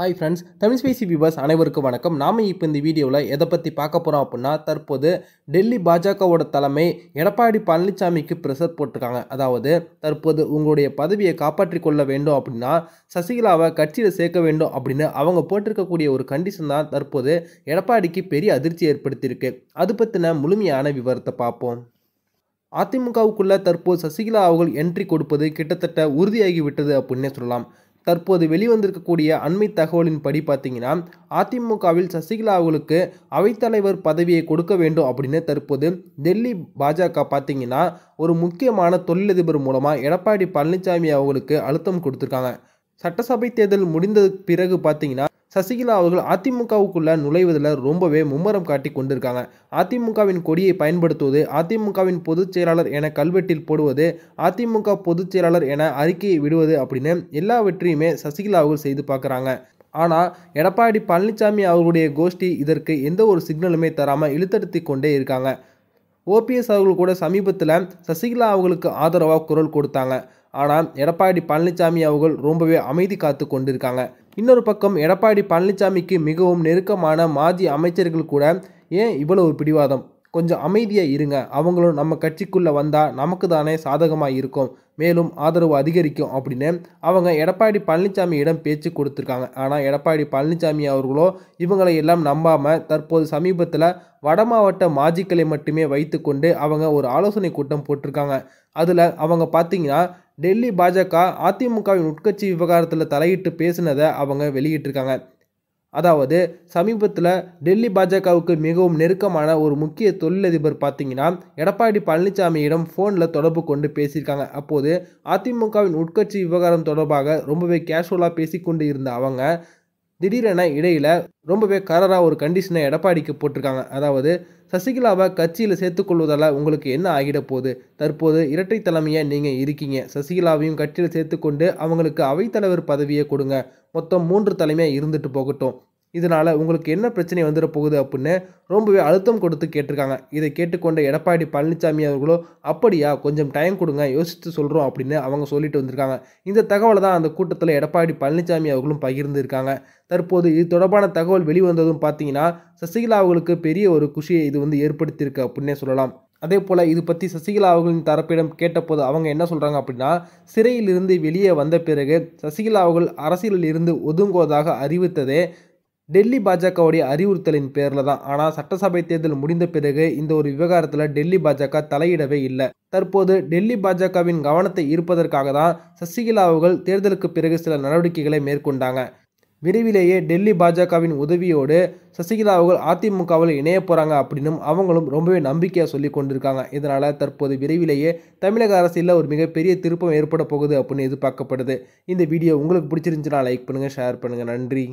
hi friends Tamil ஸ்பேசி viewers அனைவருக்கும் வணக்கம் நாம் இப்போ இந்த வீடியோவில் எதை பற்றி பார்க்க போகிறோம் அப்படின்னா தற்போது டெல்லி பாஜகவோட தலைமை எடப்பாடி பழனிசாமிக்கு ப்ரெஷர் போட்டிருக்காங்க அதாவது தற்போது உங்களுடைய பதவியை காப்பாற்றி கொள்ள வேண்டும் அப்படின்னா சசிகலாவை கட்சியில் சேர்க்க வேண்டும் அப்படின்னு அவங்க போட்டிருக்கக்கூடிய ஒரு கண்டிஷன் தான் தற்போது எடப்பாடிக்கு பெரிய அதிர்ச்சி ஏற்படுத்தியிருக்கு அது பற்றின முழுமையான விவரத்தை பார்ப்போம் அதிமுகவுக்குள்ளே தற்போது சசிகலா அவர்கள் என்ட்ரி கொடுப்பது கிட்டத்தட்ட உறுதியாகிவிட்டது அப்படின்னே சொல்லலாம் தற்போது வெளிவந்திருக்கக்கூடிய அண்மை தகவலின் படி பார்த்தீங்கன்னா அதிமுகவில் சசிகலா அவர்களுக்கு அவைத்தலைவர் பதவியை கொடுக்க வேண்டும் அப்படின்னு தற்போது டெல்லி பாஜக பார்த்தீங்கன்னா ஒரு முக்கியமான தொழிலதிபர் மூலமாக எடப்பாடி பழனிசாமி அவர்களுக்கு அழுத்தம் கொடுத்துருக்காங்க சட்டசபை தேர்தல் முடிந்தது பிறகு பார்த்தீங்கன்னா சசிகலா அவர்கள் அதிமுகவுக்குள்ளே நுழைவதில் ரொம்பவே மும்முரம் காட்டி கொண்டிருக்காங்க அதிமுகவின் கொடியை பயன்படுத்துவது அதிமுகவின் பொதுச் செயலாளர் என கல்வெட்டில் போடுவது அதிமுக பொதுச் செயலாளர் என அறிக்கையை விடுவது அப்படின்னு எல்லாவற்றையுமே சசிகலா அவர்கள் செய்து பார்க்குறாங்க ஆனால் எடப்பாடி பழனிசாமி அவர்களுடைய கோஷ்டி இதற்கு எந்த ஒரு சிக்னலுமே தராமல் இழுத்தடுத்தி கொண்டே இருக்காங்க ஓபிஎஸ் அவர்கள் கூட சமீபத்தில் சசிகலா அவர்களுக்கு ஆதரவாக குரல் கொடுத்தாங்க ஆனால் எடப்பாடி பழனிசாமி அவர்கள் ரொம்பவே அமைதி காத்து கொண்டிருக்காங்க இன்னொரு பக்கம் எடப்பாடி பழனிசாமிக்கு மிகவும் நெருக்கமான மாஜி அமைச்சர்கள் கூட ஏன் இவ்வளவு பிடிவாதம் கொஞ்சம் அமைதியாக இருங்க அவங்களும் நம்ம கட்சிக்குள்ளே வந்தால் நமக்கு தானே சாதகமாக இருக்கும் மேலும் ஆதரவு அதிகரிக்கும் அப்படின்னு அவங்க எடப்பாடி பழனிசாமியிடம் பேச்சு கொடுத்துருக்காங்க ஆனால் எடப்பாடி பழனிசாமி அவர்களோ இவங்களை எல்லாம் நம்பாமல் தற்போது சமீபத்தில் வட மாவட்ட மாஜிக்களை மட்டுமே வைத்துக்கொண்டு அவங்க ஒரு ஆலோசனை கூட்டம் போட்டிருக்காங்க அதில் அவங்க பார்த்தீங்கன்னா டெல்லி பாஜக அதிமுகவின் உட்கட்சி விவகாரத்தில் தலையிட்டு பேசினதை அவங்க வெளியிட்டிருக்காங்க அதாவது சமீபத்தில் டெல்லி பாஜகவுக்கு மிகவும் நெருக்கமான ஒரு முக்கிய தொழிலதிபர் பார்த்தீங்கன்னா எடப்பாடி பழனிசாமியிடம் ஃபோனில் தொடர்பு கொண்டு பேசியிருக்காங்க அப்போது அதிமுகவின் உட்கட்சி விவகாரம் தொடர்பாக ரொம்பவே கேஷுவலாக பேசிக்கொண்டு இருந்த அவங்க திடீரென இடையில் ரொம்பவே கரராக ஒரு கண்டிஷனை எடப்பாடிக்கு போட்டிருக்காங்க அதாவது சசிகலாவை கட்சியில் சேர்த்துக்கொள்வதால் உங்களுக்கு என்ன ஆகிட போகுது தற்போது இரட்டை தலைமையை நீங்கள் இருக்கீங்க சசிகலாவையும் கட்சியில் சேர்த்துக்கொண்டு அவங்களுக்கு அவைத்தலைவர் பதவியை கொடுங்க மொத்தம் மூன்று தலைமையாக இருந்துட்டு போகட்டும் இதனால் உங்களுக்கு என்ன பிரச்சனை வந்துட போகுது அப்படின்னு ரொம்பவே அழுத்தம் கொடுத்து கேட்டிருக்காங்க இதை கேட்டுக்கொண்ட எடப்பாடி பழனிசாமி அவர்களோ அப்படியா கொஞ்சம் டைம் கொடுங்க யோசித்து சொல்கிறோம் அப்படின்னு அவங்க சொல்லிட்டு வந்திருக்காங்க இந்த தகவலை தான் அந்த கூட்டத்தில் எடப்பாடி பழனிசாமி அவர்களும் பகிர்ந்திருக்காங்க தற்போது இது தொடர்பான தகவல் வெளிவந்ததும் பார்த்தீங்கன்னா சசிகலா அவர்களுக்கு பெரிய ஒரு குஷியை இது வந்து ஏற்படுத்தியிருக்கு அப்படின்னே சொல்லலாம் அதே போல் இது பற்றி சசிகலா அவர்களின் தரப்பிடம் கேட்டபோது அவங்க என்ன சொல்கிறாங்க அப்படின்னா சிறையிலிருந்து வெளியே வந்த பிறகு சசிகலா அவர்கள் அரசியலில் இருந்து ஒதுங்குவதாக அறிவித்ததே டெல்லி பாஜகவுடைய அறிவுறுத்தலின் பேரில் தான் ஆனால் சட்டசபை தேர்தல் முடிந்த பிறகு இந்த ஒரு விவகாரத்தில் டெல்லி பாஜக தலையிடவே இல்லை தற்போது டெல்லி பாஜகவின் கவனத்தை ஈர்ப்பதற்காக தான் சசிகலா அவர்கள் தேர்தலுக்கு பிறகு சில நடவடிக்கைகளை மேற்கொண்டாங்க விரைவிலேயே டெல்லி பாஜகவின் உதவியோடு சசிகலா அவர்கள் அதிமுகவில் இணைய போகிறாங்க அப்படின்னும் அவங்களும் ரொம்பவே நம்பிக்கையாக சொல்லி கொண்டிருக்காங்க இதனால் தற்போது விரைவிலேயே தமிழக அரசியலில் ஒரு மிகப்பெரிய திருப்பம் ஏற்பட போகுது அப்படின்னு எதிர்பார்க்கப்படுது இந்த வீடியோ உங்களுக்கு பிடிச்சிருந்துச்சுன்னா லைக் பண்ணுங்கள் ஷேர் பண்ணுங்கள் நன்றி